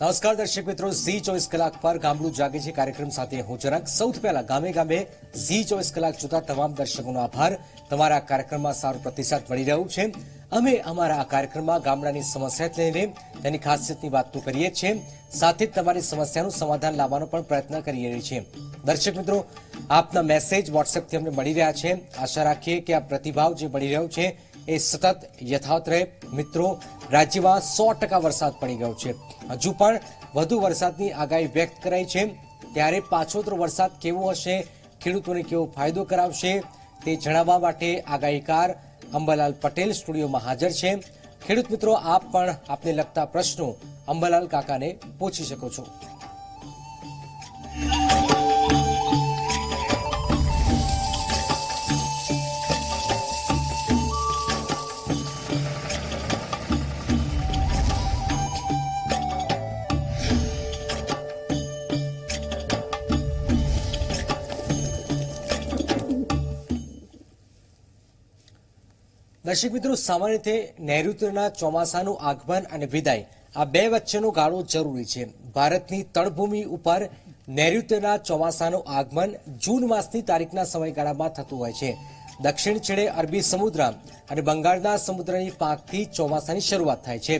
નમસ્કાર દર્શક મિત્રો ઝી ચોવીસ કલાક પર ગામડું જાગે છે કાર્યક્રમ સાથે હું ચરક સૌથી પહેલા ગામે ગામે ઝી ચોવીસ કલાક જોતા તમામ દર્શકોનો આભાર તમારા કાર્યક્રમમાં સારો પ્રતિસાદ મળી રહ્યો છે અમે અમારા આ કાર્યક્રમમાં ગામડાની સમસ્યા લઈને તેની ખાસિયતની વાત તો કરીએ છીએ સાથે જ તમારી સમસ્યાનું સમાધાન લાવવાનો પણ પ્રયત્ન કરી રહી છે દર્શક મિત્રો આપના મેસેજ વોટ્સએપથી અમને મળી રહ્યા છે આશા રાખીએ કે આ પ્રતિભાવ જે મળી રહ્યો છે એ સતત યથાવત રહે મિત્રો રાજ્યમાં સો ટકા વરસાદ પડી ગયો છે હજુ પણ વધુ વરસાદની આગાહી વ્યક્ત કરાઈ છે ત્યારે પાછોતરો વરસાદ કેવો હશે ખેડૂતોને કેવો ફાયદો કરાવશે તે જણાવવા માટે આગાહીકાર અંબાલાલ પટેલ સ્ટુડિયોમાં હાજર છે ખેડૂત મિત્રો આપ પણ આપને લગતા પ્રશ્નો અંબલાલ કાકાને પૂછી શકો છો દર્શક મિત્રો સામાન્ય રીતે નૈઋત્યના ચોમાસાનું આગમન અને વિદાય આ બે વચ્ચેનો ગાળો જરૂરી છે ભારતની તળભૂમિ ઉપર નૈઋત્યના ચોમાસાનું આગમન જૂન માસની તારીખના સમયગાળામાં થતું હોય છે દક્ષિણ છેડે અરબી સમુદ્ર અને બંગાળના સમુદ્રની પાકથી ચોમાસાની શરૂઆત થાય છે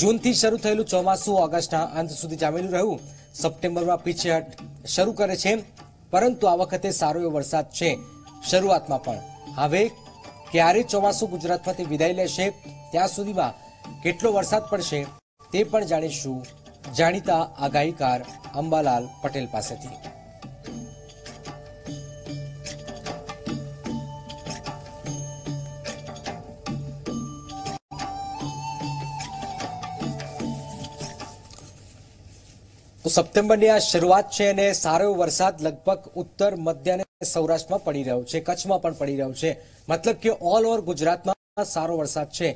જૂનથી શરૂ થયેલું ચોમાસું ઓગસ્ટના અંત સુધી જામેલું રહ્યું સપ્ટેમ્બરમાં પીછેહટ શરૂ કરે છે પરંતુ આ વખતે સારો એવો વરસાદ છે શરૂઆતમાં પણ હવે ક્યારે ચોમાસું ગુજરાતમાંથી વિદાય લેશે ત્યાં સુધીમાં કેટલો વરસાદ પડશે તે પણ જાણીશું જાણીતા આગાહીકાર અંબાલાલ પટેલ પાસેથી સપ્ટેમ્બરની આ શરૂઆત છે અને સારો વરસાદ લગભગ ઉત્તર મધ્ય અને સૌરાષ્ટ્રમાં પડી રહ્યો છે કચ્છમાં પણ પડી રહ્યો છે મતલબ કે ઓલ ઓવર ગુજરાતમાં સારો વરસાદ છે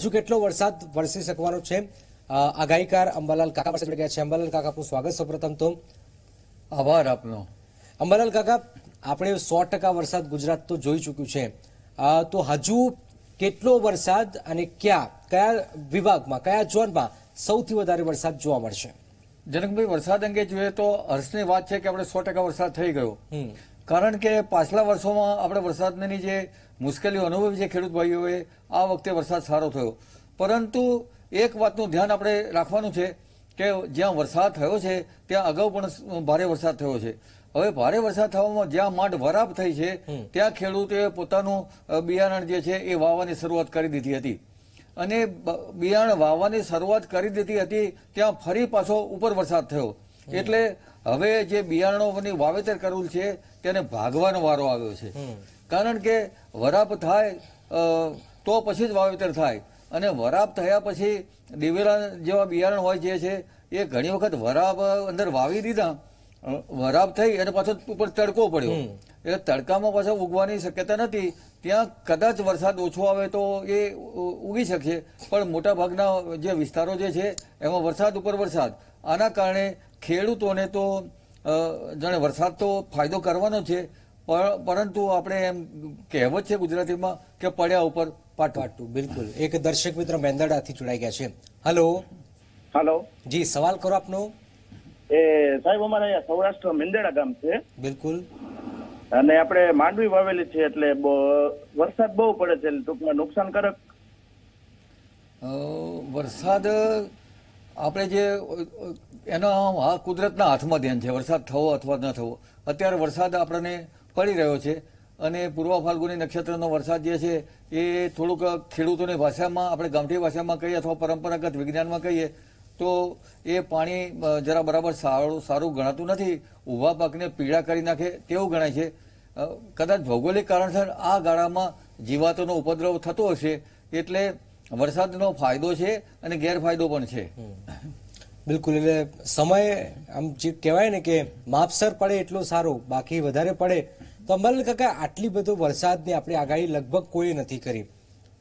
હજુ કેટલો વરસાદ વરસી શકવાનો છે આગાહીકાર અંબાલાલ કાકા પાસે ગયા છે અંબાલાલ કાકા આપનું સ્વાગત સૌપ્રથમ તો આભાર આપનો અંબાલાલ કાકા આપણે સો ટકા વરસાદ ગુજરાત તો જોઈ ચૂક્યું છે તો હજુ કેટલો વરસાદ અને ક્યાં કયા વિભાગમાં કયા ઝોનમાં સૌથી વધારે વરસાદ જોવા મળશે જનકભાઈ વરસાદ અંગે જોઈએ તો હર્ષની વાત છે કે આપણે સો ટકા વરસાદ થઈ ગયો કારણ કે પાછલા વર્ષોમાં આપણે વરસાદની જે મુશ્કેલીઓ અનુભવી છે ખેડૂત ભાઈઓએ આ વખતે વરસાદ સારો થયો પરંતુ એક વાતનું ધ્યાન આપણે રાખવાનું છે કે જ્યાં વરસાદ થયો છે ત્યાં અગાઉ પણ ભારે વરસાદ થયો છે હવે ભારે વરસાદ થવામાં જ્યાં માંડ વરાપ થઈ છે ત્યાં ખેડૂતોએ પોતાનું બિયારણ જે છે એ વાવવાની શરૂઆત કરી દીધી હતી અને બિયારણ વાવવાની શરૂઆત કરી દીધી હતી ત્યાં ફરી પાછો ઉપર વરસાદ થયો એટલે હવે જે બિયારણોની વાવેતર કરવું છે તેને ભાગવાનો વારો આવ્યો છે કારણ કે વરાપ થાય તો પછી જ વાવેતર થાય અને વરાપ થયા પછી દિવેલા જેવા બિયારણ હોય જે છે એ ઘણી વખત વરાપ અંદર વાવી દીધા વરાપ થઈ અને પાછો ઉપર તડકો પડ્યો એટલે તડકામાં પાછો ઉગવાની શક્યતા નથી ત્યાં કદાચ વરસાદ ઓછો આવે તો એ ઉગી શકશે પણ મોટાભાગના જે વિસ્તારો જે છે એમાં વરસાદ ઉપર વરસાદ આના કારણે ખેડૂતોને તો જાણે વરસાદ તો ફાયદો કરવાનો છે પરંતુ આપણે એમ કહેવત છે ગુજરાતીમાં કે પડ્યા ઉપર પાટવાટું બિલકુલ એક દર્શક મિત્ર મેંદરડાથી જોડાઈ ગયા છે હલો હલો જી સવાલ કરો આપનો એ સાહેબ અમારે સૌરાષ્ટ્ર મેંદરડા ગામ છે બિલકુલ અને આપણે માંડવી વાવેલી છે એટલે વરસાદ બહુ પડે છે ટૂંકમાં નુકસાનકારક વરસાદ આપણે જે એના કુદરતના હાથમાં ધ્યાન છે વરસાદ થવો અથવા ન થવો અત્યારે વરસાદ આપણને પડી રહ્યો છે અને પૂર્વ ફાલ્ગુની નક્ષત્રનો વરસાદ જે છે એ થોડુંક ખેડૂતોની ભાષામાં આપણે ગામઠી ભાષામાં કહીએ અથવા પરંપરાગત વિજ્ઞાનમાં કહીએ તો એ પાણી જરા બરાબર સારું સારું ગણાતું નથી ઊભા પાકને પીળા કરી નાખે તેવું ગણાય છે કદાચ ભૌગોલિક કારણસર આ ગાળામાં જીવાતોનો ઉપદ્રવ થતો હશે એટલે વરસાદનો ફાયદો છે અને ગેરફાયદો પણ છે બિલકુલ એટલે સમય આમ જે કહેવાય ને કે માપસર પડે એટલો સારો બાકી વધારે પડે તો અંબાલાલ કાકા આટલી બધો વરસાદની આપણી આગાહી લગભગ કોઈ નથી કરી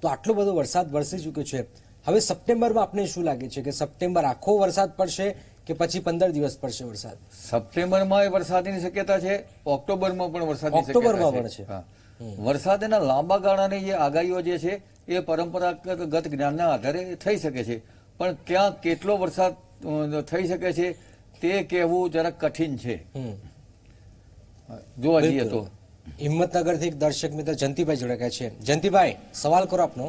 તો આટલો બધો વરસાદ વરસી ચૂક્યો છે હવે સપ્ટેમ્બરમાં આપને શું લાગે છે કે સપ્ટેમ્બર આખો વરસાદ પડશે કે પછી પંદર દિવસ પડશે વરસાદ સપ્ટેમ્બરમાં એ વરસાદની શક્યતા છે ઓક્ટોબરમાં પણ વરસાદ ઓક્ટોબરમાં પણ છે વરસાદના લાંબા ગાળાની જે આગાહીઓ જે છે એ પરંપરાગત જ્ઞાનના આધારે થઈ શકે છે પણ ક્યાં કેટલો વરસાદ થઈ શકે છે તે કહેવું જરાક કઠિન છે જોવા જઈએ તો હિંમતનગરથી એક દર્શક મિત્ર જંતીભાઈ જોડાયા છે જંતીભાઈ સવાલ કરો આપનો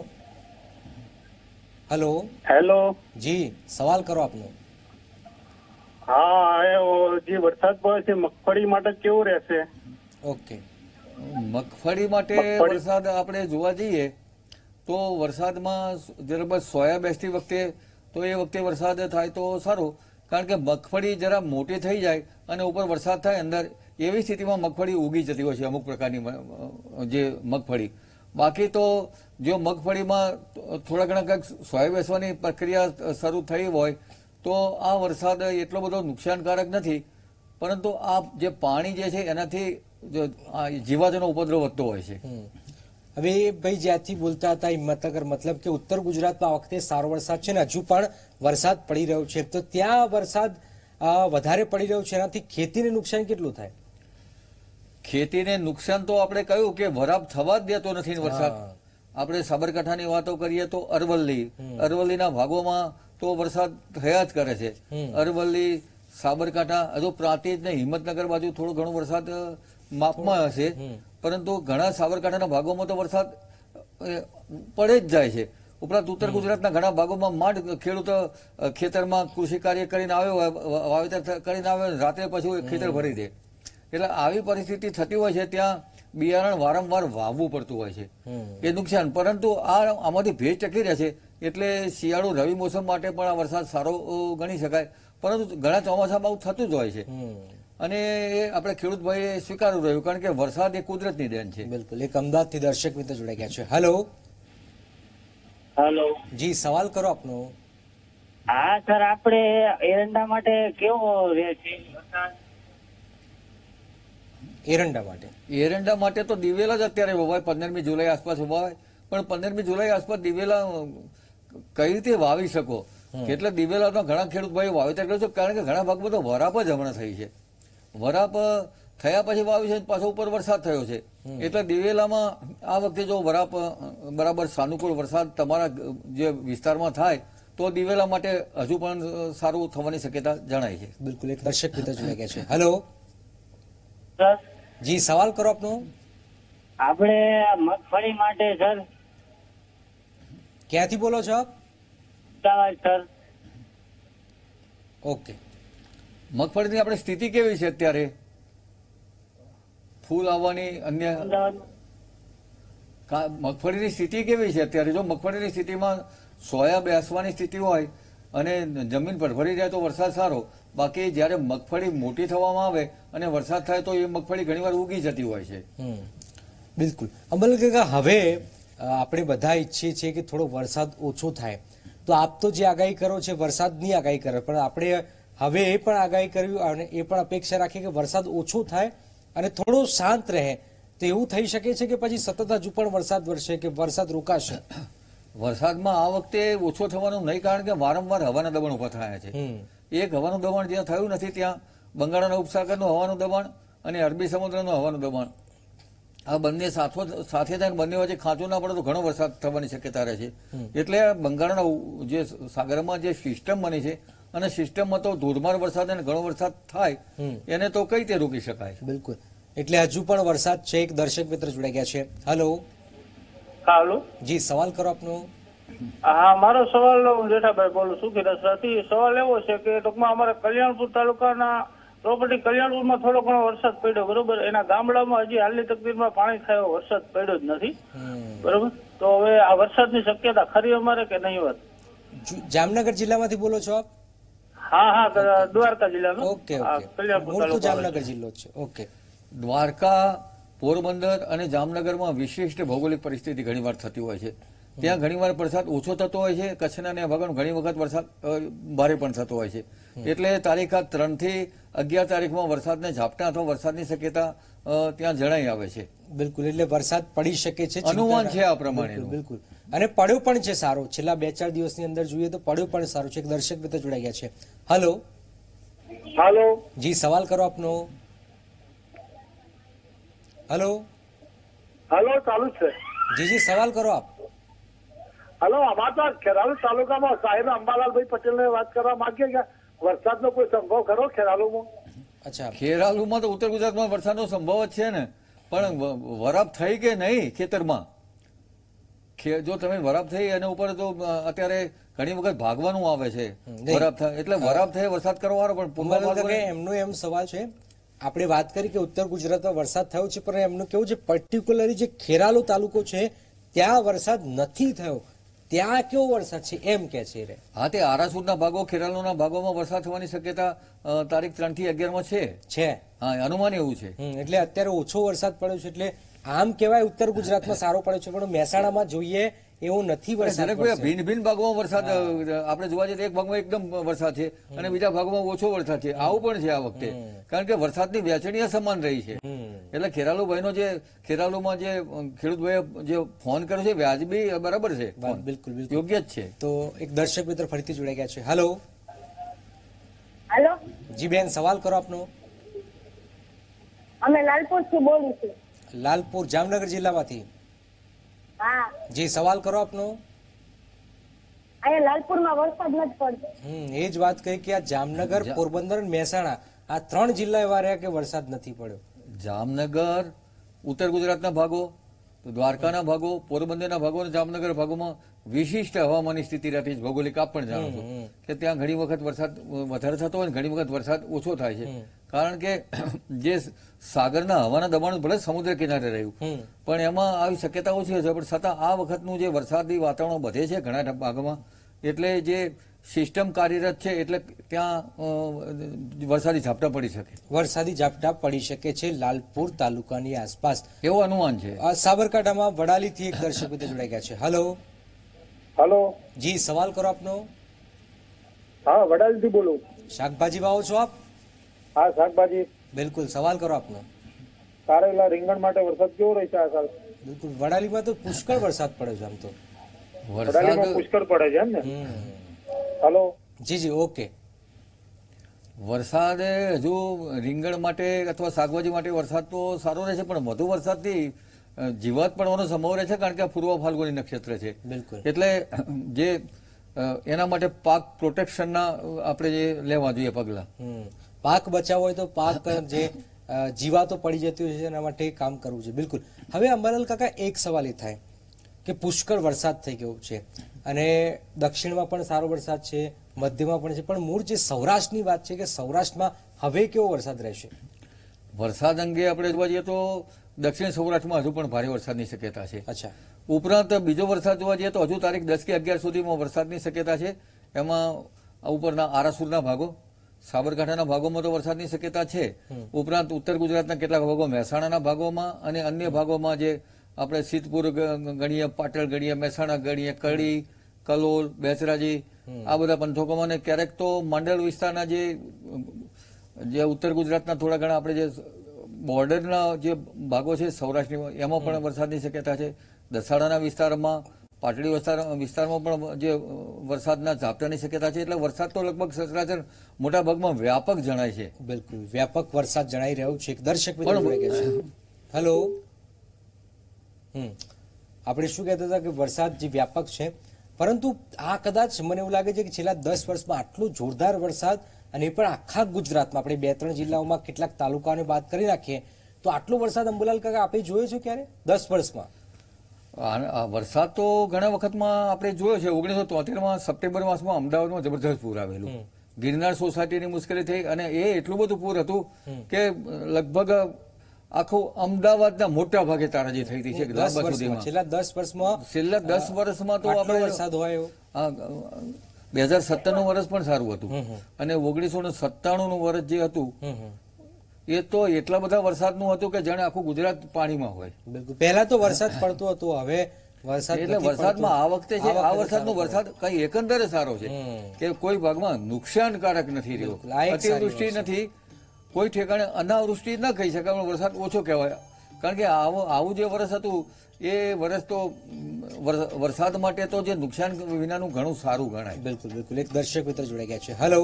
હેલો હેલો જી સવાલ કરો આપનો હા જે વરસાદ પડે છે મગફળી માટે કેવું રહેશે ઓકે મગફળી માટે વરસાદ આપણે જોવા જઈએ તો વરસાદમાં બરાબર સોયા બેસતી વખતે તો એ વખતે વરસાદ થાય તો સારું કારણ કે મગફળી જરા મોટી થઈ જાય અને ઉપર વરસાદ થાય અંદર એવી સ્થિતિમાં મગફળી ઉગી જતી હોય છે અમુક પ્રકારની જે મગફળી બાકી તો જો મગફળીમાં થોડા ઘણા કંઈક સોય બેસવાની પ્રક્રિયા શરૂ થઈ હોય તો આ વરસાદ એટલો બધો નુકસાનકારક નથી પરંતુ આ જે પાણી જે છે એનાથી જીવાતોનો ઉપદ્રવ વધતો હોય છે હવે ભાઈ જ્યાંથી બોલતા હતા હિંમતનગર મતલબ કે ઉત્તર ગુજરાતમાં વખતે સારો વરસાદ છે ને હજુ પણ વરસાદ પડી રહ્યો છે તો ત્યાં વરસાદ વધારે પડી રહ્યો છે એનાથી ખેતીને નુકસાન કેટલું થાય ખેતીને નુકસાન તો આપણે કહ્યું કે વરાપ થવા જ દેતો નથી વરસાદ આપણે સાબરકાંઠાની વાતો કરીએ તો અરવલ્લી અરવલ્લીના ભાગોમાં તો વરસાદ થયા જ કરે છે અરવલ્લી સાબરકાંઠા હજુ પ્રાંતિજ ને હિંમતનગર બાજુ થોડો ઘણો વરસાદ માપમાં હશે પરંતુ ઘણા સાબરકાંઠાના ભાગોમાં તો વરસાદ પડે જ જાય છે ઉપરાંત ઉત્તર ગુજરાતના ઘણા ભાગોમાં માંડ ખેડૂત ખેતરમાં કૃષિ કાર્ય કરીને આવ્યો વાવેતર કરીને આવ્યો રાત્રે પછી ખેતર ભરી દે એટલે આવી પરિસ્થિતિ થતી હોય છે ત્યાં બિયારણ વારંવાર વાવવું પડતું હોય છે એ નુકસાન પરંતુ આ આમાંથી ભેજ ટકી રહે છે એટલે શિયાળુ રવિ મોસમ માટે પણ આ વરસાદ સારો ગણી શકાય પરંતુ ઘણા ચોમાસામાં આવું થતું જ હોય છે અને એ આપણે ખેડૂત ભાઈએ સ્વીકારવું રહ્યું કારણ કે વરસાદ એ કુદરતની દેન છે બિલકુલ એક અમદાવાદથી દર્શક મિત્ર જોડાઈ ગયા છે હેલો હેલો જી સવાલ કરો આપનો હા સર આપણે એરંડા માટે કેવો રહે છે વરસાદ એરંડા માટે એરંડા માટે તો દિવેલા જ અત્યારે વવાય પંદરમી જુલાઈ આસપાસ વવાય પણ પંદરમી જુલાઈ આસપાસ દિવેલા કઈ રીતે વાવી શકો એટલે દિવેલાનો ઘણા ખેડૂત ભાઈ વાવેતર કર્યું છે કારણ કે ઘણા ભાગમાં તો વરાપ જ હમણાં થઈ છે વરાપ થયા પછી વાવી છે પાછો ઉપર વરસાદ થયો છે એટલે દિવેલામાં આ વખતે જો વરાપ બરાબર સાનુકૂળ વરસાદ તમારા જે વિસ્તારમાં થાય તો દિવેલા માટે હજુ પણ સારું થવાની શક્યતા જણાય છે બિલકુલ એક દર્શક મિત્ર જોડાઈ ગયા છે હેલો સર જી સવાલ કરો આપનો આપણે મગફળી માટે સર ક્યાંથી બોલો છો આપ અમદાવાદ સર ઓકે મગફળીની આપણે સ્થિતિ કેવી છે અત્યારે ફૂલ આવવાની અન્ય મગફળીની સ્થિતિ કેવી છે અત્યારે જો મગફળીની સ્થિતિમાં સોયા બેસવાની સ્થિતિ હોય અને જમીન પર ભરભરી જાય તો વરસાદ સારો બાકી જયારે મગફળી મોટી થવામાં આવે અને વરસાદ થાય તો એ મગફળી ઘણીવાર ઉગી જતી હોય છે બિલકુલ અમલ કાકા હવે આપણે બધા ઈચ્છીએ છીએ કે થોડો વરસાદ ઓછો થાય તો આપ તો જે આગાહી કરો છે વરસાદની આગાહી કરો પણ આપણે હવે એ પણ આગાહી કરવી અને એ પણ અપેક્ષા રાખીએ કે વરસાદ ઓછો થાય અને થોડો શાંત રહે તો એવું થઈ શકે છે કે પછી સતત હજુ પણ વરસાદ વરસે કે વરસાદ રોકાશે વરસાદમાં આ વખતે ઓછો થવાનું નહીં કારણ કે વારંવાર હવાના દબાણ ઉભા થયા છે એક હવાનું દબાણ જ્યાં થયું નથી ત્યાં બંગાળના ઉપસાગરનું હવાનું દબાણ અને અરબી સમુદ્રનું હવાનું દબાણ આ બંને સાથો સાથે થઈને બંને વચ્ચે ખાંચો ના પડે તો ઘણો વરસાદ થવાની શક્યતા રહે છે એટલે બંગાળના જે સાગરમાં જે સિસ્ટમ બની છે અને સિસ્ટમમાં તો ધોધમાર વરસાદ અને ઘણો વરસાદ થાય એને તો કઈ રીતે રોકી શકાય બિલકુલ એટલે હજુ પણ વરસાદ છે એક દર્શક મિત્ર જોડાઈ ગયા છે હેલો હા હેલો જી સવાલ કરો આપનો હા મારો સવાલ જેઠાભાઈ બોલું છું હતી સવાલ એવો છે કે ટૂંકમાં અમારા કલ્યાણપુર તાલુકાના પ્રોપર્ટી કલ્યાણપુરમાં થોડો ઘણો વરસાદ પડ્યો બરોબર એના ગામડામાં હજી હાલની તકદીરમાં પાણી થયો વરસાદ પડ્યો જ નથી બરોબર તો હવે આ વરસાદની શક્યતા ખરી અમારે કે નહીં વાત જામનગર જિલ્લામાંથી બોલો છો આપ હા હા દ્વારકા જિલ્લામાં ઓકે ઓકે જામનગર જિલ્લો છે ઓકે દ્વારકા પોરબંદર અને જામનગરમાં વિશિષ્ટ ભૌગોલિક પરિસ્થિતિ ઘણીવાર થતી હોય છે ત્યાં ઘણી વાર વરસાદ ઓછો થતો હોય છે કચ્છના ને ભાગમાં ઘણી વખત વરસાદ ભારે પણ થતો હોય છે એટલે તારીખ આ ત્રણથી અગિયાર તારીખમાં વરસાદને ઝાપટા અથવા વરસાદની શક્યતા ત્યાં જણાઈ આવે છે બિલકુલ એટલે વરસાદ પડી શકે છે અનુમાન છે આ પ્રમાણે બિલકુલ અને પડ્યો પણ છે સારો છેલ્લા બે ચાર દિવસની અંદર જોઈએ તો પડ્યો પણ સારો છે એક દર્શક મિત્ર જોડાઈ ગયા છે હલો હાલો જી સવાલ કરો આપનો હલો હલો ચાલુ છે જી જી સવાલ કરો આપ હલો અમાતા ખેરાલુ તાલુકામાં સાહેબ અંબાલાલભાઈ પટેલને વાત કરવા માંગીએ કે વરસાદનો કોઈ સંભવ ખરો ખેરાલુમાં અચ્છા ખેરાલુમાં તો ઉત્તર ગુજરાતમાં વરસાદનો સંભવ જ છે ને પણ વરાપ થઈ કે નહીં ખેતરમાં જો તમે વરાપ થઈ એના ઉપર તો અત્યારે ઘણી વખત ભાગવાનું આવે છે વરાપ થાય એટલે વરફ થઈ વરસાદ કરવાનો પણ એમનો એમ સવાલ છે આપણે વાત કરી કે ઉત્તર ગુજરાતમાં વરસાદ થયો છે પણ એમનું કેવું છે પર્ટિક્યુલરલી જે ખેરાલુ તાલુકો છે ત્યાં વરસાદ નથી થયો ત્યાં કેવો વરસાદ છે એમ કે છે રે હા તે આરાસુરના ભાગો ખેરાલુના ભાગોમાં વરસાદ થવાની શક્યતા તારીખ ત્રણ થી અગિયારમાં છે છે હા અનુમાન એવું છે એટલે અત્યારે ઓછો વરસાદ પડ્યો છે એટલે આમ કહેવાય ઉત્તર ગુજરાતમાં સારો પડ્યો છે પણ મહેસાણામાં જોઈએ એવો નથી ભિન્ન ભિન્ન ભાગમાં વરસાદ આપણે જોવા જઈએ એક ભાગમાં એકદમ વરસાદ છે અને બીજા ભાગમાં ઓછો વરસાદ છે આવું પણ છે આ વખતે કારણ કે વરસાદની વહેંચણી સમાન રહી છે એટલે ખેરાલુભાઈનો જે ખેરાલુમાં જે ખેડૂતભાઈએ જે ફોન કર્યો છે વ્યાજબી બરાબર છે બિલકુલ યોગ્ય જ છે તો એક દર્શક મિત્ર ફરીથી જોડાઈ ગયા છે હેલો હેલો જી બેન સવાલ કરો આપનો અમે લાલપુર થી બોલું છું લાલપુર જામનગર જિલ્લામાંથી હા જી સવાલ કરો આપનો અહીંયા લાલપુરમાં વરસાદ નથી પડતો હમ એ જ વાત કહી કે આ જામનગર પોરબંદર અને મહેસાણા આ ત્રણ જિલ્લા એવા રહ્યા કે વરસાદ નથી પડ્યો જામનગર ઉત્તર ગુજરાતના ભાગો દ્વારકાના ભાગો પોરબંદરના ભાગો અને જામનગર ભાગોમાં વિશિષ્ટ હવામાનની સ્થિતિ રાખે ભૌગોલિક આપ પણ જાણો છો કે ત્યાં ઘણી વખત વરસાદ વધારે થતો હોય ઘણી વખત વરસાદ ઓછો થાય છે કારણ કે જે સાગરના હવાના દબાણ ભલે સમુદ્ર કિનારે રહ્યું પણ એમાં આવી શક્યતા ઓછી હશે પણ છતાં આ વખતનું જે વરસાદી વાતાવરણ વધે છે ઘણા ભાગમાં એટલે જે સિસ્ટમ કાર્યરત છે એટલે ત્યાં વરસાદી ઝાપટા પડી શકે વરસાદી ઝાપટા પડી શકે છે લાલપુર તાલુકાની આસપાસ એવું અનુમાન છે સાબરકાંઠામાં વડાલીથી એક દર્શકો જોડાઈ ગયા છે હલો હલો જી સવાલ કરો આપનો હા વડાલથી બોલું શાકભાજી વાવો છો આપ હા શાકભાજી બિલકુલ સવાલ કરો આપનો કારેલા રીંગણ માટે વરસાદ કેવો રહેશે આ સાલ બિલકુલ વડાલીમાં તો પુષ્કળ વરસાદ પડે છે આમ તો વડાલીમાં પુષ્કળ પડે છે એમ ને હલો જી જી ઓકે વરસાદ હજુ રીંગણ માટે અથવા શાકભાજી માટે વરસાદ તો સારો રહેશે પણ વધુ વરસાદથી જીવાત પડવાનો સંભવ રહે છે કારણ કે આ પૂર્વ ફાલ્ગુની નક્ષત્ર છે એટલે જે એના માટે પાક પ્રોટેક્શનના આપણે જે લેવા જોઈએ પગલાં પાક બચાવ હોય તો પાક જે જીવાતો પડી જતી હોય છે એના માટે કામ કરવું છે બિલકુલ હવે અંબાલાલ કાકા એક સવાલ એ થાય કે પુષ્કળ વરસાદ થઈ ગયો છે અને દક્ષિણમાં પણ સારો વરસાદ છે મધ્યમાં પણ છે પણ મૂળ જે સૌરાષ્ટ્રની વાત છે કે સૌરાષ્ટ્રમાં હવે કેવો વરસાદ રહેશે વરસાદ અંગે આપણે જોવા જઈએ તો દક્ષિણ સૌરાષ્ટ્રમાં હજુ પણ ભારે વરસાદની શક્યતા છે અચ્છા ઉપરાંત બીજો વરસાદ જોવા જઈએ તો હજુ તારીખ દસ કે અગિયાર સુધીમાં વરસાદની શક્યતા છે એમાં ઉપરના આરાસુરના ભાગો સાબરકાંઠાના ભાગોમાં તો વરસાદની શક્યતા છે ઉપરાંત ઉત્તર ગુજરાતના કેટલાક ભાગો મહેસાણાના ભાગોમાં અને અન્ય ભાગોમાં જે આપણે સિદ્ધપુર ગણીએ પાટણ ગણીએ મહેસાણા ગણીએ કડી કલોલ બેચરાજી આ બધા પંથકોમાં ને ક્યારેક તો માંડલ વિસ્તારના જે જે ઉત્તર ગુજરાતના થોડા ઘણા આપણે જે બોર્ડરના જે ભાગો છે સૌરાષ્ટ્રની એમાં પણ વરસાદની શક્યતા છે દસાડાના વિસ્તારમાં પાટડી વિસ્તારમાં પણ જે વરસાદના ઝાપટાની શક્યતા છે એટલે વરસાદ તો લગભગ સચરાચર મોટા ભાગમાં વ્યાપક જણાય છે બિલકુલ વ્યાપક વરસાદ જણાઈ રહ્યો છે દર્શક હેલો આપણે શું કહેતા હતા કે વરસાદ જે વ્યાપક છે પરંતુ આ કદાચ મને એવું લાગે છે કે છેલ્લા દસ વર્ષમાં આટલો જોરદાર વરસાદ અને એ પણ આખા ગુજરાતમાં આપણે બે ત્રણ જિલ્લાઓમાં કેટલાક તાલુકાઓને વાત કરી રાખીએ તો આટલો વરસાદ અંબુલાલ કાકા આપણે જોયો છે ક્યારે દસ વર્ષમાં વરસાદ તો ઘણા વખતમાં આપણે જોયો છે ઓગણીસો તોતેરમાં સપ્ટેમ્બર માસમાં અમદાવાદમાં જબરજસ્ત પૂર આવેલું ગિરનાર સોસાયટીની મુશ્કેલી થઈ અને એ એટલું બધું પૂર હતું કે લગભગ આખું અમદાવાદના મોટા ભાગે તારાજી થઈ રહી છે છેલ્લા દસ વર્ષમાં છેલ્લા દસ વર્ષમાં તો આપણે વરસાદ હોય બે હજાર સત્તરનું વર્ષ પણ સારું હતું અને ઓગણીસો ને નું વર્ષ જે હતું એ તો એટલા બધા વરસાદ નું હતું કે જાણે આખું ગુજરાત પાણીમાં હોય પહેલા તો વરસાદ પડતો હતો હવે વરસાદ એટલે વરસાદમાં આ વખતે છે આ વરસાદનો વરસાદ કઈ એકંદરે સારો છે કે કોઈ ભાગમાં નુકસાનકારક નથી રહ્યો અતિવૃષ્ટિ નથી કોઈ ઠેકાણે અનાવૃષ્ટિ ન કહી શકાય વરસાદ ઓછો કહેવાય કારણ કે આવો આવું જે વર્ષ હતું એ વર્ષ તો વરસાદ માટે તો જે નુકસાન વિનાનું ઘણું સારું ગણાય બિલકુલ બિલકુલ એક દર્શક મિત્ર જોડાઈ ગયા છે હેલો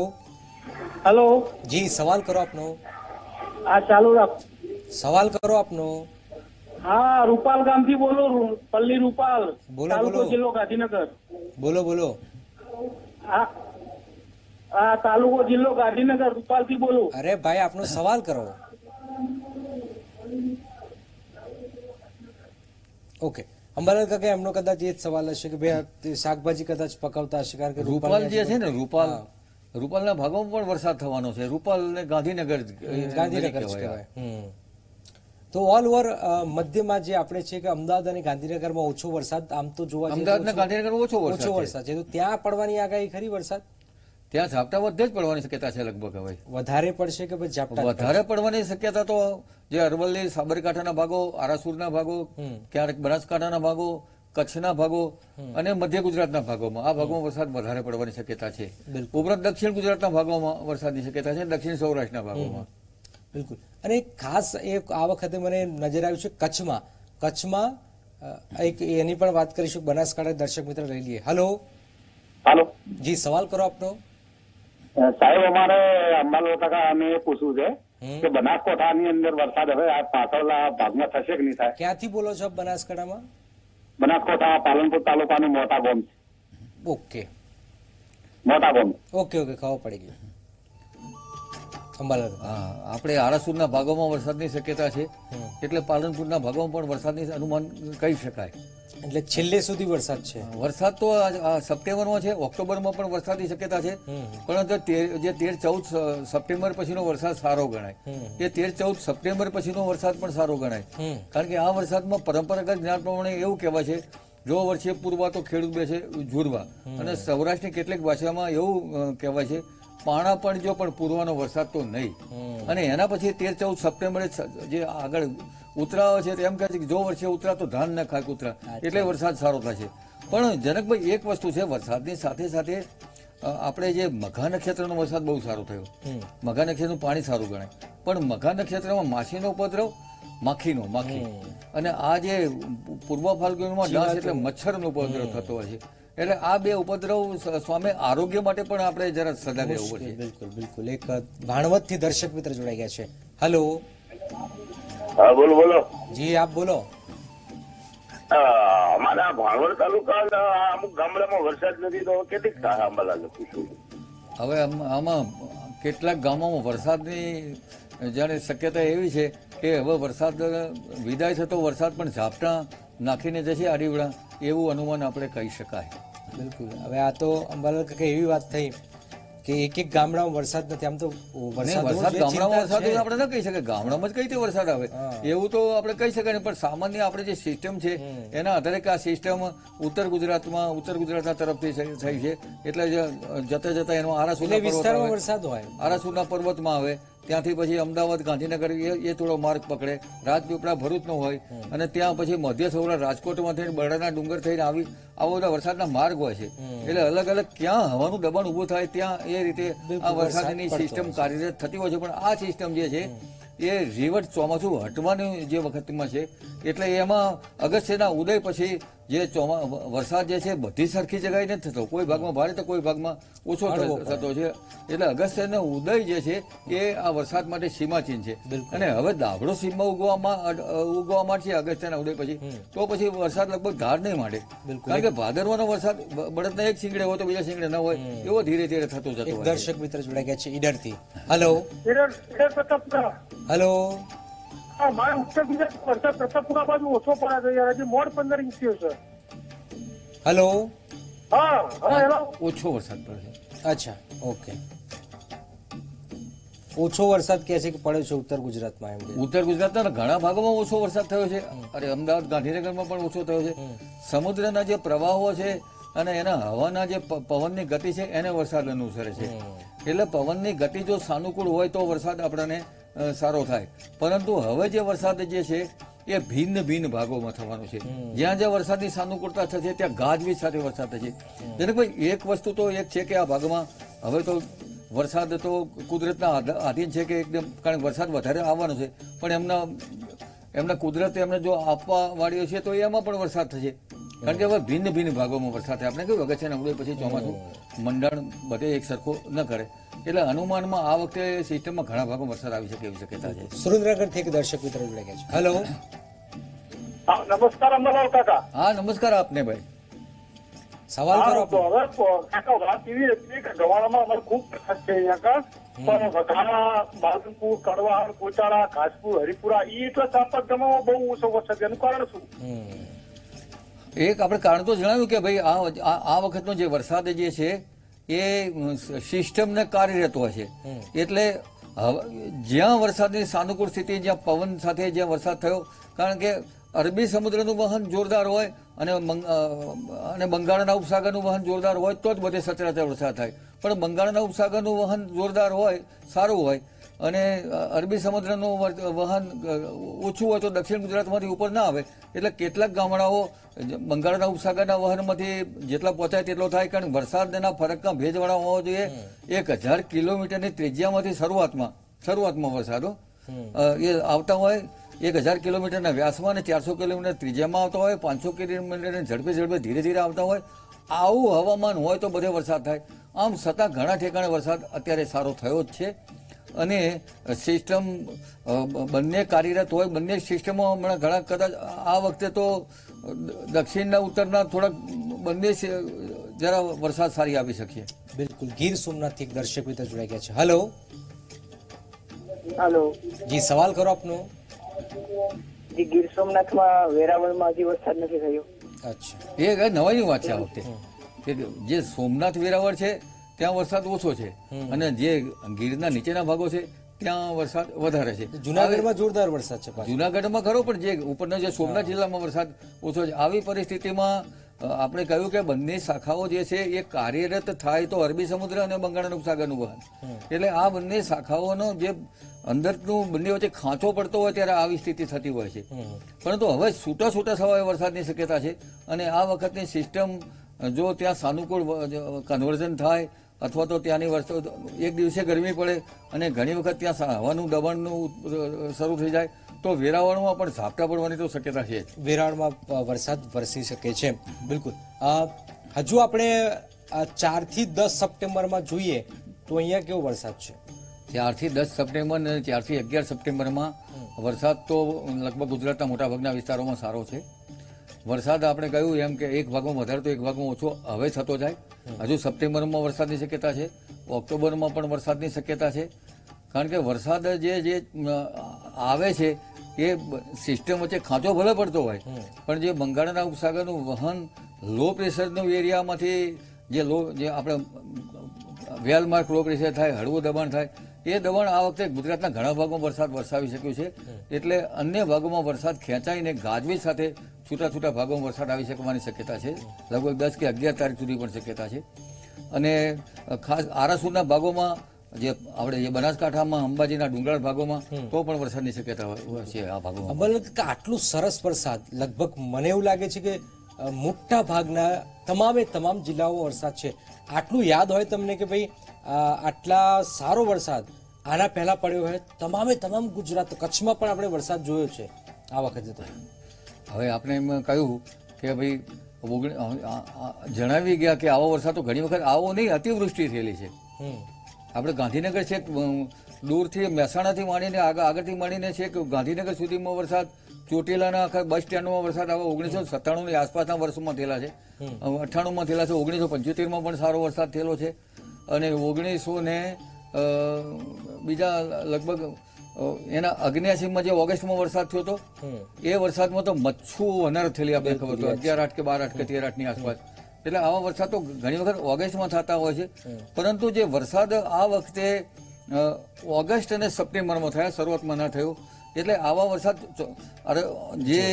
હેલો જી સવાલ કરો આપનો આ ચાલુ રાખ સવાલ કરો આપનો હા રૂપાલ ગામથી બોલો પલ્લી રૂપાલ બોલો બોલો જિલ્લો ગાંધીનગર બોલો બોલો હા આ તાલુકો જિલ્લો ગાંધીનગર રૂપાલ થી બોલો અરે ભાઈ આપનો સવાલ કરો ઓકે અંબાલાલ કાકા એમનો કદાચ એ જ સવાલ હશે કે ભાઈ શાકભાજી કદાચ પકવતા હશે કારણ કે રૂપાલ જે છે ને રૂપાલ રૂપાલના ભાગોમાં પણ વરસાદ થવાનો છે રૂપાલ ને ગાંધીનગર ગાંધીનગર કહેવાય તો ઓલ ઓવર મધ્યમાં જે આપણે છે કે અમદાવાદ અને ગાંધીનગરમાં ઓછો વરસાદ આમ તો જોવા અમદાવાદ ગાંધીનગરમાં ઓછો વરસાદ છે તો ત્યાં પડવાની આગાહી ખરી વરસાદ ત્યાં ઝાપટા વધે જ પડવાની શક્યતા છે લગભગ હવે વધારે પડશે કે વધારે પડવાની શક્યતા તો જે અરવલ્લી સાબરકાંઠાના ભાગો આરાસુરના ભાગો ક્યારેક બનાસકાંઠાના ભાગો કચ્છના ભાગો અને મધ્ય ગુજરાતના ભાગોમાં આ ભાગોમાં વરસાદ વધારે પડવાની શક્યતા છે ઉપરાંત દક્ષિણ ગુજરાતના ભાગોમાં વરસાદની શક્યતા છે દક્ષિણ સૌરાષ્ટ્રના ભાગોમાં બિલકુલ અને ખાસ એક આ વખતે મને નજર આવ્યું છે કચ્છમાં કચ્છમાં એક એની પણ વાત કરીશું બનાસકાંઠા દર્શક મિત્ર લઈ લઈએ હલો હાલો જી સવાલ કરો આપનો સાહેબ અમારે અંબાલાલ કાકા અમે પૂછવું છે કે બનાસકાંઠાની અંદર વરસાદ હવે આ પાછળના ભાગમાં થશે કે નહીં થાય ક્યાંથી બોલો છો બનાસકાંઠામાં બનાસકાંઠા પાલનપુર તાલુકાનું મોટા બોમ્બ ઓકે મોટા ગોમ ઓકે ઓકે ખબર પડી ગયું અંબાલાલ હા આપણે આરાસુરના ભાગોમાં વરસાદની શક્યતા છે એટલે પાલનપુરના ભાગોમાં પણ વરસાદની અનુમાન કહી શકાય એટલે છેલ્લે સુધી વરસાદ છે વરસાદ તો સપ્ટેમ્બરમાં છે ઓક્ટોબરમાં પણ વરસાદની શક્યતા છે પરંતુ જે તેર ચૌદ સપ્ટેમ્બર પછીનો વરસાદ સારો ગણાય એ તેર ચૌદ સપ્ટેમ્બર પછીનો વરસાદ પણ સારો ગણાય કારણ કે આ વરસાદમાં પરંપરાગત જ્ઞાન પ્રમાણે એવું કહેવાય છે જો વર્ષે પૂર્વા તો ખેડૂત બેસે જુરવા અને સૌરાષ્ટ્રની કેટલીક ભાષામાં એવું કહેવાય છે પાણા પણ જો પણ પૂર્વનો વરસાદ તો નહીં અને એના પછી તેર ચૌદ સપ્ટેમ્બરે જે આગળ ઉતરાવ છે એમ કહે છે કે જો વર્ષે ઉતરા તો ધાન ના ખાય ઉતરા એટલે વરસાદ સારો થશે પણ જનકભાઈ એક વસ્તુ છે વરસાદની સાથે સાથે આપણે જે મઘા નક્ષત્રનો વરસાદ બહુ સારો થયો મઘા નક્ષત્રનું પાણી સારું ગણાય પણ મઘા નક્ષત્રમાં માછીનો ઉપદ્રવ માખીનો માખી અને આ જે પૂર્વ ફાલ્ગુનમાં ડાસ એટલે મચ્છરનો ઉપદ્રવ થતો હોય છે એટલે આ બે ઉપદ્રવ સ્વામી આરોગ્ય માટે પણ આપણે જરા સદા રહેવું પડશે બિલકુલ બિલકુલ એક ભાણવત થી દર્શક મિત્ર જોડાઈ ગયા છે હેલો હા બોલો બોલો જી આપ બોલો અમારા ભાણવડ તાલુકા અમુક ગામડામાં વરસાદ નથી તો કેટલીક સાંભળા હવે આમાં કેટલાક ગામોમાં વરસાદની જાણે શક્યતા એવી છે કે હવે વરસાદ વિદાય થતો વરસાદ પણ ઝાપટા નાખીને જશે છે અડીવડા એવું અનુમાન આપણે કહી શકાય બિલકુલ હવે આ તો અંબાલાલ કાકા એવી વાત થઈ કે એક એક ગામડામાં વરસાદ નથી આમ તો વરસાદ ગામડામાં વરસાદ આપણે ના કહી શકીએ ગામડામાં જ કઈ રીતે વરસાદ આવે એવું તો આપણે કહી શકાય પણ સામાન્ય આપણે જે સિસ્ટમ છે એના આધારે કે આ સિસ્ટમ ઉત્તર ગુજરાતમાં ઉત્તર ગુજરાતના તરફથી થઈ છે એટલે જતા જતા એનો આરાસુના વિસ્તારમાં વરસાદ હોય આરાસુના પર્વતમાં આવે ત્યાંથી પછી અમદાવાદ ગાંધીનગર એ થોડો માર્ગ પકડે રાજપીપળા ભરૂચનો હોય અને ત્યાં પછી મધ્ય સૌરાષ્ટ્ર રાજકોટમાં બરડાના ડુંગર થઈને આવી આવા બધા વરસાદના માર્ગ હોય છે એટલે અલગ અલગ ક્યાં હવાનું દબાણ ઊભું થાય ત્યાં એ રીતે આ વરસાદની સિસ્ટમ કાર્યરત થતી હોય છે પણ આ સિસ્ટમ જે છે એ રિવર્ટ ચોમાસું હટવાનું જે વખતમાં છે એટલે એમાં અગસ્યના ઉદય પછી જે ચોમા વરસાદ જે છે બધી સરખી જગ્યાએ નથી થતો કોઈ ભાગમાં ભારે તો કોઈ ભાગમાં ઓછો થતો છે એટલે અગસ્ત્યનો ઉદય જે છે એ આ વરસાદ માટે સીમાચિહ્ન છે અને હવે દાભડો સીમમાં ઉગવામાં ઉગવા માંડશે અગસ્ત્યના ઉદય પછી તો પછી વરસાદ લગભગ ધાર નહીં માંડે કારણ કે ભાદરવાનો વરસાદ બળદના એક સિંગડે હોય તો બીજા સિંગડે ન હોય એવો ધીરે ધીરે થતો જતો દર્શક મિત્ર જોડાઈ ગયા છે ઈડરથી હલો હેલો મારા ઉત્તર ગુજરાત વરસાદ પ્રતાપપુરા બાજુ ઓછો પડે છે યાર હજી મોડ પંદર ઇંચ થયો છે હેલો હા હેલો ઓછો વરસાદ પડે છે અચ્છા ઓકે ઓછો વરસાદ કહે છે કે પડે છે ઉત્તર ગુજરાતમાં એમ ઉત્તર ગુજરાતના ઘણા ભાગોમાં ઓછો વરસાદ થયો છે અરે અમદાવાદ ગાંધીનગરમાં પણ ઓછો થયો છે સમુદ્રના જે પ્રવાહો છે અને એના હવાના જે પવનની ગતિ છે એને વરસાદ અનુસરે છે એટલે પવનની ગતિ જો સાનુકૂળ હોય તો વરસાદ આપણને સારો થાય પરંતુ હવે જે વરસાદ જે છે એ ભિન્ન ભિન્ન ભાગોમાં થવાનો છે જ્યાં જ્યાં વરસાદની સાનુકૂળતા થશે ત્યાં ગાજવીજ સાથે વરસાદ થશે ભાઈ એક વસ્તુ તો એક છે કે આ ભાગમાં હવે તો વરસાદ તો કુદરતના આધીન છે કે એકદમ કારણ કે વરસાદ વધારે આવવાનો છે પણ એમના એમના કુદરત એમને જો આપવા વાળ્યો છે તો એમાં પણ વરસાદ થશે કારણ કે હવે ભિન્ન ભિન્ન ભાગોમાં વરસાદ થાય આપણે કહ્યું અગત્યના ઉડે પછી ચોમાસું મંડળ બધે એક સરખો ન કરે એટલે અનુમાનમાં આ વખતે સિસ્ટમમાં ઘણા ભાગો વરસાદ આવી શકે એવી શક્યતા છે સુરેન્દ્રનગરથી એક દર્શક મિત્ર જોડાઈ ગયા છે હેલો નમસ્કાર અંબાલાલ કાકા હા નમસ્કાર આપને ભાઈ સવાલ કરો તો હવે કાકા વાત એવી હતી કે ગવાળામાં અમારે ખૂબ પ્રસાદ છે અહીંયા પણ વઘારા બાલનપુર કડવાહર કોચાળા ઘાસપુર હરિપુરા એ એટલા ચાર ગામમાં બહુ ઓછો વરસાદ એનું કારણ શું એક આપણે કારણ તો જણાવ્યું કે ભાઈ આ આ વખતનો જે વરસાદ જે છે એ સિસ્ટમને કાર્યરત હોય છે એટલે જ્યાં વરસાદની સાનુકૂળ સ્થિતિ જ્યાં પવન સાથે જ્યાં વરસાદ થયો કારણ કે અરબી સમુદ્રનું વહન જોરદાર હોય અને અને બંગાળના ઉપસાગરનું વહન જોરદાર હોય તો જ બધે સચરાચર વરસાદ થાય પણ બંગાળના ઉપસાગરનું વહન જોરદાર હોય સારું હોય અને અરબી સમુદ્રનું વહન ઓછું હોય તો દક્ષિણ ગુજરાતમાંથી ઉપર ના આવે એટલે કેટલાક ગામડાઓ બંગાળના ઉપસાગરના વહનમાંથી જેટલા પહોંચાય તેટલો થાય કારણ વરસાદના ફરકના ભેજવાળા હોવો જોઈએ એક હજાર કિલોમીટરની ત્રિજ્યામાંથી શરૂઆતમાં શરૂઆતમાં વરસાદો એ આવતા હોય એક હજાર કિલોમીટરના વ્યાસમાં અને ચારસો કિલોમીટર ત્રિજ્યામાં આવતા હોય પાંચસો કિલોમીટર ઝડપે ઝડપે ધીરે ધીરે આવતા હોય આવું હવામાન હોય તો બધે વરસાદ થાય આમ છતાં ઘણા ઠેકાણે વરસાદ અત્યારે સારો થયો જ છે અને સિસ્ટમ બંને કાર્યરત હોય બંને સિસ્ટમો હમણાં ઘણા કદાચ આ વખતે તો દક્ષિણના ઉત્તરના થોડાક બંને જરા વરસાદ સારી આવી શકીએ બિલકુલ ગીર સોમનાથથી એક દર્શક મિત્ર જોડાઈ ગયા છે હલો હલો જી સવાલ કરો આપનો જી ગીર સોમનાથમાં વેરાવળમાં હજી વરસાદ નથી થયો અચ્છા એ નવાઈની વાત છે આ વખતે જે સોમનાથ વેરાવળ છે ત્યાં વરસાદ ઓછો છે અને જે ગીરના નીચેના ભાગો છે ત્યાં વરસાદ વધારે છે જુનાગઢમાં જોરદાર વરસાદ છે જુનાગઢમાં ખરો પણ જે ઉપરના જે સોમનાથ જિલ્લામાં વરસાદ ઓછો છે આવી પરિસ્થિતિમાં આપણે કહ્યું કે બંને શાખાઓ જે છે એ કાર્યરત થાય તો અરબી સમુદ્ર અને બંગાળનું ઉપસાગરનું વહન એટલે આ બંને શાખાઓનો જે અંદરનું બંને વચ્ચે ખાંચો પડતો હોય ત્યારે આવી સ્થિતિ થતી હોય છે પરંતુ હવે છૂટા છૂટા સવાય વરસાદની શક્યતા છે અને આ વખતની સિસ્ટમ જો ત્યાં સાનુકૂળ કન્વર્ઝન થાય અથવા તો ત્યાંની વર્ષો એક દિવસે ગરમી પડે અને ઘણી વખત ત્યાં હવાનું દબાણનું શરૂ થઈ જાય તો વેરાવળમાં પણ ઝાપટા પડવાની તો શક્યતા છે વેરાવળમાં વરસાદ વરસી શકે છે બિલકુલ હજુ આપણે ચારથી દસ સપ્ટેમ્બરમાં જોઈએ તો અહીંયા કેવો વરસાદ છે ચારથી દસ સપ્ટેમ્બર અને ત્યારથી અગિયાર સપ્ટેમ્બરમાં વરસાદ તો લગભગ ગુજરાતના મોટાભાગના વિસ્તારોમાં સારો છે વરસાદ આપણે કહ્યું એમ કે એક ભાગમાં વધારે તો એક ભાગમાં ઓછો હવે થતો જાય હજુ સપ્ટેમ્બરમાં વરસાદની શક્યતા છે ઓક્ટોબરમાં પણ વરસાદની શક્યતા છે કારણ કે વરસાદ જે જે આવે છે એ સિસ્ટમ વચ્ચે ખાંચો ભલે પડતો હોય પણ જે બંગાળના ઉપસાગરનું વહન લો પ્રેશરનું એરિયામાંથી જે લો જે આપણે વેલમાર્ક લો પ્રેશર થાય હળવું દબાણ થાય એ દબાણ આ વખતે ગુજરાતના ઘણા ભાગમાં વરસાદ વરસાવી શક્યું છે એટલે અન્ય ભાગોમાં વરસાદ ખેંચાઈને ગાજવી સાથે છૂટા છૂટા ભાગોમાં વરસાદ આવી શકવાની શક્યતા છે લગભગ દસ કે અગિયાર તારીખ સુધી પણ શક્યતા છે અને ખાસ આરાસુરના ભાગોમાં જે આપણે જે બનાસકાંઠામાં અંબાજીના ડુંગરાળ ભાગોમાં તો પણ વરસાદની શક્યતા છે આ ભાગોમાં કે આટલું સરસ વરસાદ લગભગ મને એવું લાગે છે કે મોટા ભાગના તમામે તમામ જિલ્લાઓ વરસાદ છે આટલું યાદ હોય તમને કે ભાઈ આટલા સારો વરસાદ આના પહેલા પડ્યો હોય તમામે તમામ ગુજરાત કચ્છમાં પણ આપણે વરસાદ જોયો છે આ વખતે તો હવે આપણે એમ કહ્યું કે ભાઈ જણાવી ગયા કે આવો વરસાદ તો ઘણી વખત આવો નહીં અતિવૃષ્ટિ થયેલી છે આપણે ગાંધીનગર છે દૂરથી મહેસાણાથી માંડીને આગળથી માંડીને છે કે ગાંધીનગર સુધીમાં વરસાદ ચોટીલાના આખા બસ સ્ટેન્ડમાં વરસાદ આવા ઓગણીસો સત્તાણુંની આસપાસના વર્ષમાં થયેલા છે અઠ્ઠાણુંમાં થયેલા છે ઓગણીસો પંચોતેરમાં પણ સારો વરસાદ થયેલો છે અને ઓગણીસો ને બીજા લગભગ એના અગ્નિયાસીમાં જે ઓગસ્ટમાં વરસાદ થયો હતો એ વરસાદમાં તો મચ્છુ અનર થયેલી આપણે ખબર તો અગિયાર આઠ કે બાર આઠ કે તેર આઠની આસપાસ એટલે આવા વરસાદ તો ઘણી વખત ઓગસ્ટમાં થતા હોય છે પરંતુ જે વરસાદ આ વખતે ઓગસ્ટ અને સપ્ટેમ્બરમાં થયા શરૂઆતમાં ના થયું એટલે આવા વરસાદ અરે જે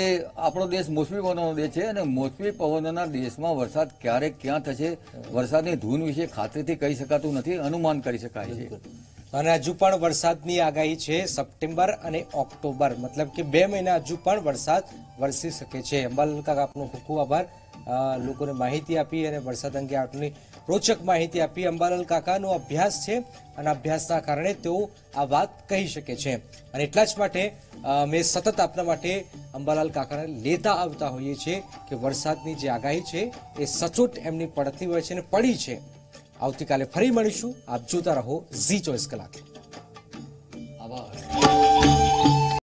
આપણો દેશ મોસમી પવનોનો દેશ છે અને મોસમી પવનોના દેશમાં વરસાદ ક્યારે ક્યાં થશે વરસાદની ધૂન વિશે ખાતરીથી કહી શકાતું નથી અનુમાન કરી શકાય છે અને હજુ પણ વરસાદની આગાહી છે સપ્ટેમ્બર અને ઓક્ટોબર મતલબ કે બે મહિના હજુ પણ વરસાદ વરસી શકે છે અંબાલાલ કાકા આપનો ખૂબ ખૂબ આભાર લોકોને માહિતી આપી અને વરસાદ અંગે આટલી રોચક માહિતી આપી અંબાલાલ કાકાનો અભ્યાસ છે અને અભ્યાસના કારણે તેઓ આ વાત કહી શકે છે અને એટલા જ માટે મેં સતત આપના માટે અંબાલાલ કાકાને લેતા આવતા હોઈએ છીએ કે વરસાદની જે આગાહી છે એ સચોટ એમની પડતી હોય છે અને પડી છે આવતીકાલે ફરી મળીશું આપ જોતા રહો ઝી ચોઈસ કલાક આભાર